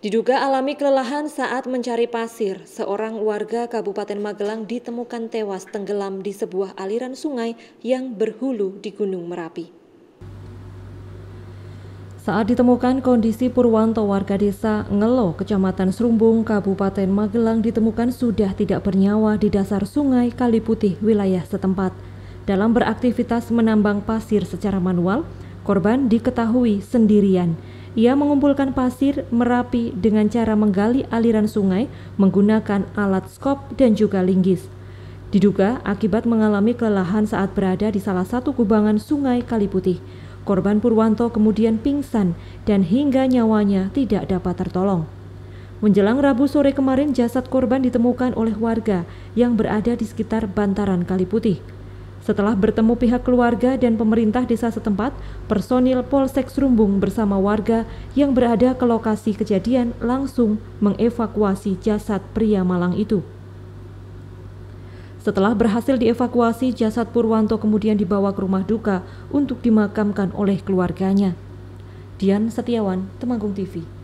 Diduga alami kelelahan saat mencari pasir, seorang warga Kabupaten Magelang ditemukan tewas tenggelam di sebuah aliran sungai yang berhulu di Gunung Merapi. Saat ditemukan, kondisi Purwanto warga desa Ngelo, Kecamatan Serumbung, Kabupaten Magelang ditemukan sudah tidak bernyawa di dasar sungai Kali Putih, wilayah setempat. Dalam beraktivitas menambang pasir secara manual, korban diketahui sendirian. Ia mengumpulkan pasir merapi dengan cara menggali aliran sungai menggunakan alat skop dan juga linggis. Diduga akibat mengalami kelelahan saat berada di salah satu kubangan sungai Kaliputih. Korban Purwanto kemudian pingsan dan hingga nyawanya tidak dapat tertolong. Menjelang Rabu sore kemarin jasad korban ditemukan oleh warga yang berada di sekitar bantaran Kaliputih. Setelah bertemu pihak keluarga dan pemerintah desa setempat, personil Polsek Serumbung bersama warga yang berada ke lokasi kejadian langsung mengevakuasi jasad pria malang itu. Setelah berhasil dievakuasi, jasad Purwanto kemudian dibawa ke rumah duka untuk dimakamkan oleh keluarganya. Dian Setiawan, Temanggung TV.